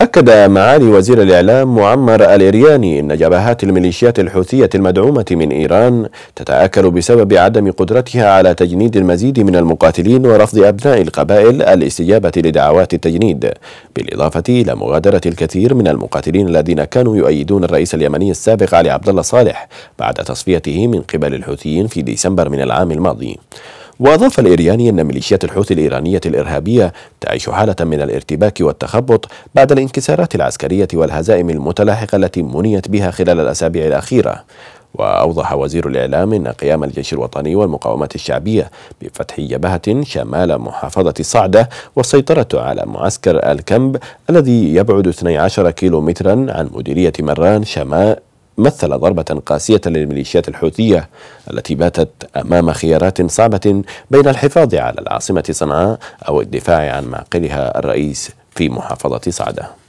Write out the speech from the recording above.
أكد معالي وزير الإعلام معمر الإرياني أن جبهات الميليشيات الحوثية المدعومة من إيران تتآكل بسبب عدم قدرتها على تجنيد المزيد من المقاتلين ورفض أبناء القبائل الاستجابة لدعوات التجنيد بالإضافة إلى مغادرة الكثير من المقاتلين الذين كانوا يؤيدون الرئيس اليمني السابق علي عبد الله صالح بعد تصفيته من قبل الحوثيين في ديسمبر من العام الماضي وأضاف الإيراني أن ميليشيات الحوثي الإيرانية الإرهابية تعيش حالة من الارتباك والتخبط بعد الانكسارات العسكرية والهزائم المتلاحقة التي منيت بها خلال الأسابيع الأخيرة وأوضح وزير الإعلام أن قيام الجيش الوطني والمقاومة الشعبية بفتح جبهة شمال محافظة صعدة والسيطرة على معسكر الكمب الذي يبعد 12 كيلومترا عن مديرية مران شمال مثل ضربة قاسية للميليشيات الحوثية التي باتت أمام خيارات صعبة بين الحفاظ على العاصمة صنعاء أو الدفاع عن معقلها الرئيس في محافظة صعده